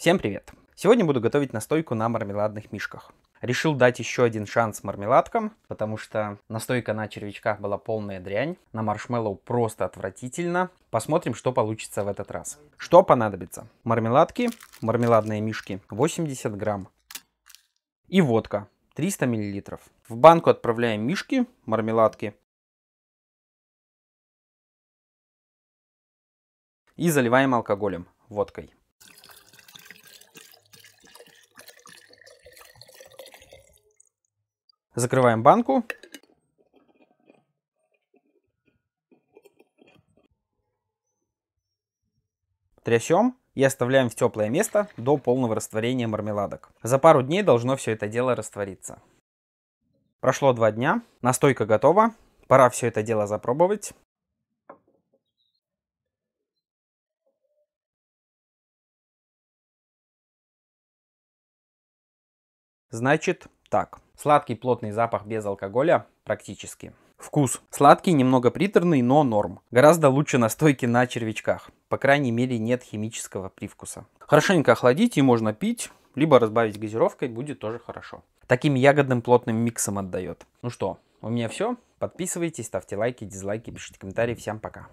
Всем привет! Сегодня буду готовить настойку на мармеладных мишках. Решил дать еще один шанс мармеладкам, потому что настойка на червячках была полная дрянь, на маршмеллоу просто отвратительно. Посмотрим, что получится в этот раз. Что понадобится? Мармеладки, мармеладные мишки 80 грамм и водка 300 миллилитров. В банку отправляем мишки, мармеладки и заливаем алкоголем, водкой. Закрываем банку. Трясем и оставляем в теплое место до полного растворения мармеладок. За пару дней должно все это дело раствориться. Прошло два дня, настойка готова, пора все это дело запробовать. Значит так. Сладкий плотный запах без алкоголя практически. Вкус. Сладкий, немного приторный, но норм. Гораздо лучше настойки на червячках. По крайней мере нет химического привкуса. Хорошенько охладить и можно пить, либо разбавить газировкой, будет тоже хорошо. Таким ягодным плотным миксом отдает. Ну что, у меня все. Подписывайтесь, ставьте лайки, дизлайки, пишите комментарии. Всем пока.